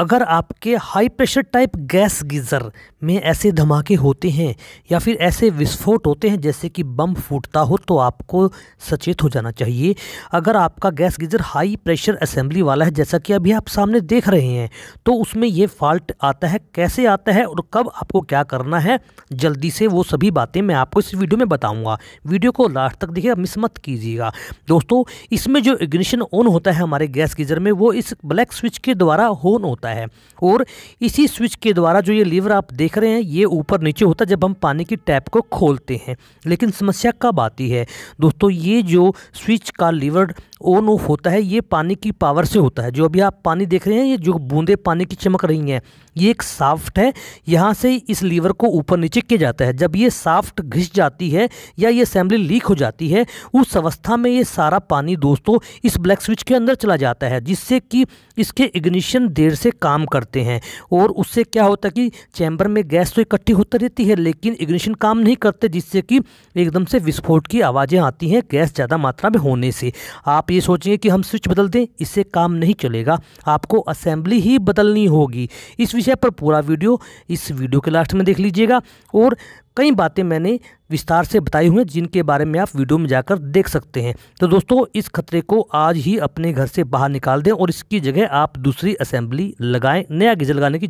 अगर आपके high pressure type gas geyser में ऐसे धमाके होते हैं या फिर ऐसे विस्फोट होते हैं जैसे कि बम फूटता हो तो आपको सचेत हो जाना चाहिए अगर आपका gas geyser high pressure assembly वाला है जैसा कि अभी आप सामने देख रहे हैं तो उसमें ये फॉल्ट आता है कैसे आता है और कब आपको क्या करना है जल्दी से वो सभी बातें मैं आपको इस वीडियो में बताऊँगा वीडियो को लास्ट तक देखिए मिस मत कीजिएगा दोस्तों इसमें जो इग्निशन ऑन होता है हमारे गैस गीज़र में वो इस ब्लैक स्विच के द्वारा ऑन होता है है और इसी स्विच के द्वारा जो ये लीवर आप देख रहे हैं ये ऊपर नीचे होता है जब हम पानी की टैप को खोलते हैं लेकिन समस्या कब आती है दोस्तों ये जो स्विच का लीवर ऑन ऑफ होता है ये पानी की पावर से होता है जो अभी आप पानी देख रहे हैं ये जो बूंदे पानी की चमक रही हैं ये एक साफ्ट है यहाँ से इस लीवर को ऊपर नीचे किया जाता है जब ये साफ्ट घिस जाती है या ये असेंबली लीक हो जाती है उस अवस्था में ये सारा पानी दोस्तों इस ब्लैक स्विच के अंदर चला जाता है जिससे कि इसके इग्निशन देर से काम करते हैं और उससे क्या होता है कि चैम्बर में गैस तो इकट्ठी होती रहती है लेकिन इग्निशन काम नहीं करते जिससे कि एकदम से विस्फोट की आवाज़ें आती हैं गैस ज़्यादा मात्रा में होने से आप ये सोचेंगे कि हम स्विच बदल दें इससे काम नहीं चलेगा आपको असेंबली ही बदलनी होगी इस विषय पर पूरा वीडियो इस वीडियो के लास्ट में देख लीजिएगा और कई बातें मैंने विस्तार से बताई हुई हैं जिनके बारे में आप वीडियो में जाकर देख सकते हैं तो दोस्तों इस खतरे को आज ही अपने घर से बाहर निकाल दें और इसकी जगह आप दूसरी असेंबली लगाएं नया गीजर लगाने की